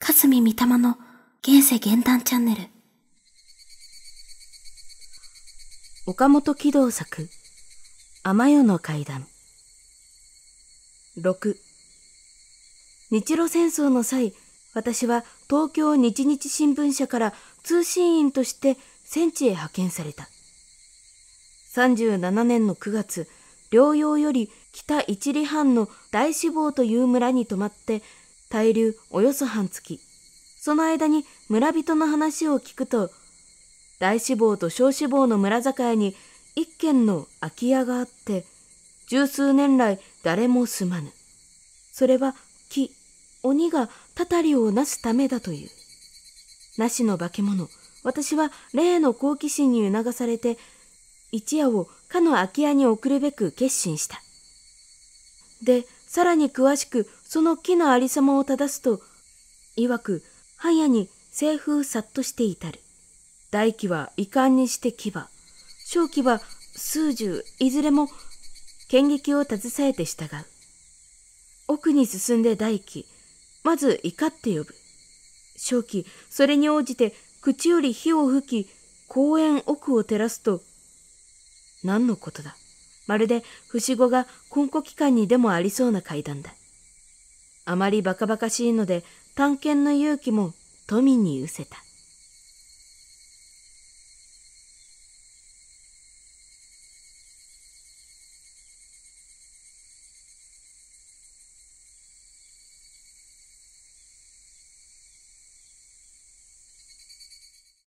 かすみみたまの現世現段チャンネル。岡本喜道作、雨夜の階段。6日露戦争の際、私は東京日日新聞社から通信員として戦地へ派遣された。37年の9月、療養より北一里半の大志望という村に泊まって滞留およそ半月。その間に村人の話を聞くと、大志望と小志望の村境に一軒の空き家があって、十数年来誰も住まぬ。それは木、鬼がたたりをなすためだという。なしの化け物、私は例の好奇心に促されて、一夜をかの空き家に送るべく決心した。で、さらに詳しくその木のありさまを正すと、いわく、半夜に清風さっとしていたる。大器は遺憾にして牙、小器は数十、いずれも剣撃を携えて従う。奥に進んで大器、まず怒って呼ぶ。正気、それに応じて口より火を吹き、公園奥を照らすと、何のことだまるで、節子が根古機関にでもありそうな階段だ。あまりバカバカしいので探検の勇気も富に失せた